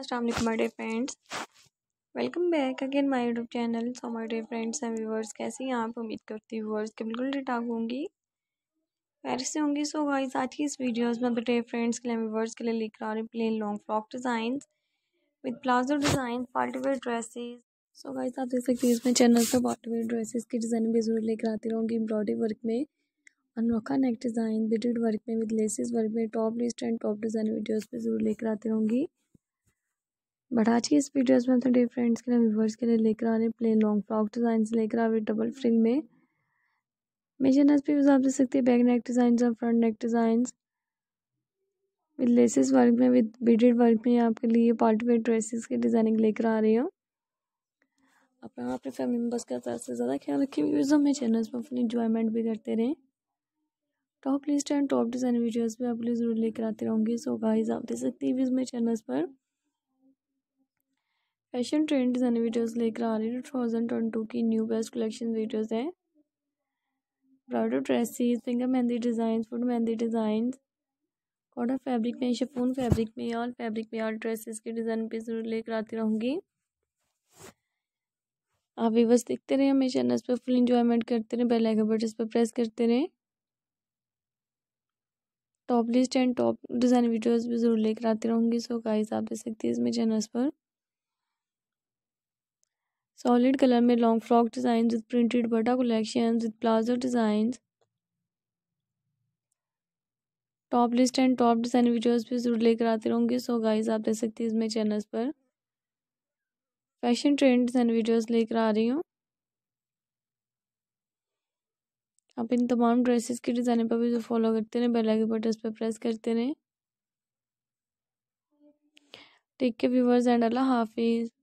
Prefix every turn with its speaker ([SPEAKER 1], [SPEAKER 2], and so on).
[SPEAKER 1] Aslam my dear friends welcome back again my YouTube channel so my dear friends and viewers कैसे हैं आप उम्मीद करती हूँ व्यूवर्स के बिल्कुल ठीक होंगी पैर से होंगी सो गाइस आज की इस वीडियोस में बटे फ्रेंड्स के लिए व्यूवर्स के लिए लेकर आ रही plain long frock design with palazzo design partywear dresses so guys आप देख सकते हैं इसमें चैनल पर पार्टीवेयर ड्रेसेज की डिज़ाइन भी जरूर लेकर आती रहूँगी एम्ब्रॉयडरी वर्क में अनोखा नेक डिज़ाइन बिटेड वर्क में विद लेसेस वर्क में top list and top design videos पर जरूर लेकर आती रहूँगी बट आज की इस वीडियोस में थोड़े डे फ्रेंड्स के लिए व्यूवर्स के लिए लेकर आ रहे हैं प्लेन लॉन्ग फ्रॉक डिज़ाइन से लेकर आ रहे डबल फ्रिल में मेजरनेस पे आप दे सकते हैं बैक नेक डिज़ाइन और front neck design with laces work में विद बीडेड वर्क में आपके लिए पार्टी वेयर ड्रेसेस की डिज़ाइनिंग लेकर आ रही हूँ अपना अपने फैमिली मेम्बर्स का ज़्यादा से ज़्यादा ख्याल रखें व्यूज़ मेरे चैनल्स पर अपनी इंजॉयमेंट भी करते रहें top list and top design videos भी आप लिए ज़रूर लेकर आते रहूँगी सो गाइज आप दे सकते हैं व्यूज़ मेरे चैनल्स पर फैशन ट्रेंड एंड वीडियोस लेकर आ रही है टू थाउजेंड ट्वेंटी टू की न्यू बेस्ट कलेक्शन वीडियोस हैं bridal dresses finger mehndi design foot mehndi design cotton fabric में शेफून फैब्रिक में और फैब्रिक में और ड्रेसेस के डिज़ाइन भी ज़रूर लेकर आती रहूँगी आप भी बस देखते रहे हमें चैनल पर फुल इंजॉयमेंट करते रहे बेल आइकन बटन पर प्रेस करते रहे top list and top design videos भी ज़रूर लेकर आती रहूँगी सो गाइस आप देख सकती है इसमें चैनल्स पर सॉलिड कलर में long frock design with printed बटा collection with palazzo design top list and top design videos भी ज़रूर लेकर आते रहूँगी सो गाइस आप देख सकते हैं इसमें चैनल्स पर फैशन ट्रेंड डिज़ाइन वीडियोस लेकर आ रही हूँ आप इन तमाम ड्रेसेस की डिजाइन पर भी जो तो फॉलो करते रहे बेल आइकन बटन पर प्रेस करते रहे टेक के व्यूवर्स एंड अल्लाह हाफिज़